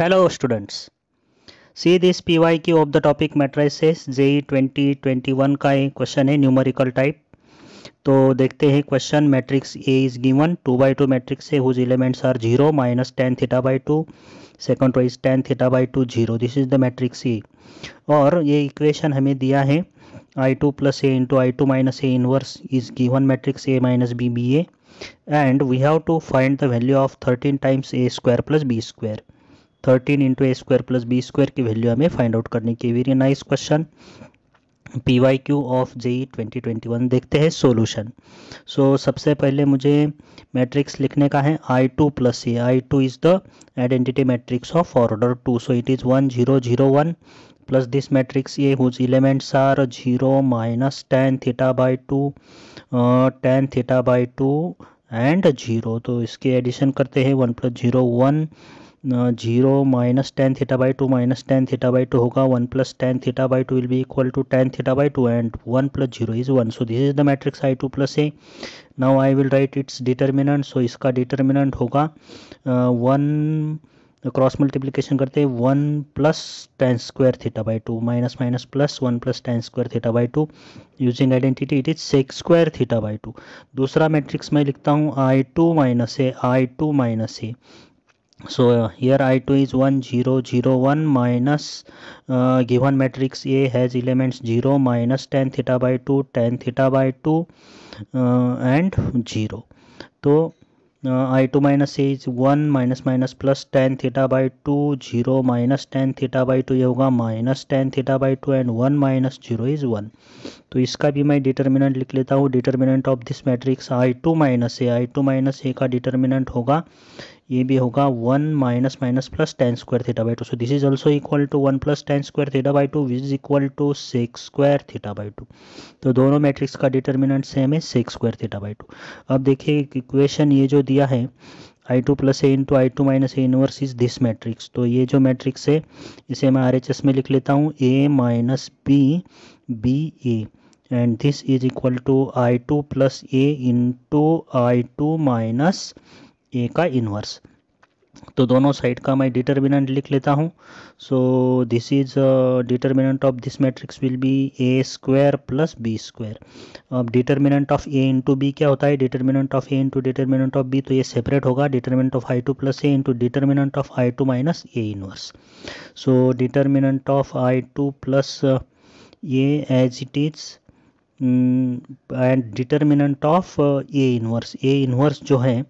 hello students C P Y See of the topic the topic twenty twenty one का एक question है numerical type तो देखते हैं question matrix A is given two by two matrix है whose elements are zero minus tan theta by two second row tan theta by two zero this is the matrix A और ये equation हमें दिया है I two plus A into I two minus A inverse is given matrix A minus B B A and we have to find the value of thirteen times A square plus B square thirteen into A square plus B square की value हमें find out करने की very nice question P Y Q of JEE twenty twenty one देखते हैं solution so सबसे पहले मुझे matrix लिखने का है I two plus A I two is the identity matrix of order two so it is one zero zero one plus this matrix ये whose elements are zero minus tan theta by two tan theta by two and zero तो इसके addition करते हैं one plus zero one zero minus tan theta by two minus tan theta by two होगा one plus tan theta by two will be equal to tan theta by two and one plus zero is one so this is the matrix I two plus A now I will write its determinant so इसका determinant होगा one cross multiplication करते one plus tan square theta by two minus minus plus one plus tan square theta by two using identity it is sec square theta by two दूसरा matrix मैं लिखता हूँ I two minus A I two minus A so uh, here i2 is 1 0 0 1 minus uh, given matrix a has elements 0 minus tan theta by 2 tan theta by 2 uh, and 0 so uh, i2 minus a is 1 minus minus plus tan theta by 2 0 minus tan theta by 2 ye hoga minus tan theta by 2 and 1 minus 0 is 1 to so, iska bhi main determinant likh leta hu determinant of this matrix i2 minus a i2 minus a ka determinant hoga ये भी होगा one minus minus plus tan square theta by two so this is also equal to one plus tan square theta by two which is equal to sec square theta by two तो दोनों matrix का determinant same है sec square theta by two अब देखिए equation ये जो दिया है I two plus A into I two minus A inverse is this matrix तो ये जो मैट्रिक्स है इसे मैं आर एच एस में लिख लेता हूँ A minus B B A and this is equal to I two plus A into I two minus A का इन्वर्स तो दोनों साइड का मैं डिटर्मिनेंट लिख लेता हूँ so this is determinant of this matrix will be A square plus B square अब determinant of A into B क्या होता है determinant of A into determinant of B तो ये सेपरेट होगा determinant of I two plus A into determinant of I two minus A inverse so determinant of I two plus A as it is and determinant of A inverse A inverse जो है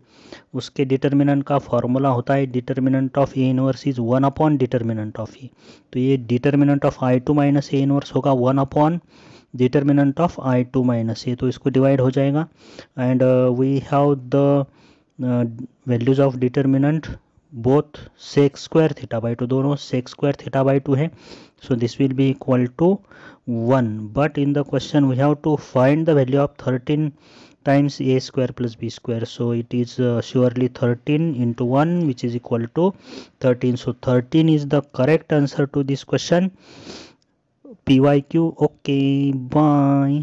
उसके determinant का formula होता है determinant of A inverse is one upon determinant of A तो ये determinant of I two minus A inverse होगा one upon determinant of I two minus A तो इसको डिवाइड हो जाएगा and we have the values of determinant both sec square theta by two दोनों sec square theta by two है so this will be equal to one but in the question we have to find the value of thirteen times A square plus B square so it is surely thirteen into one which is equal to thirteen so thirteen is the correct answer to this question P Y Q okay bye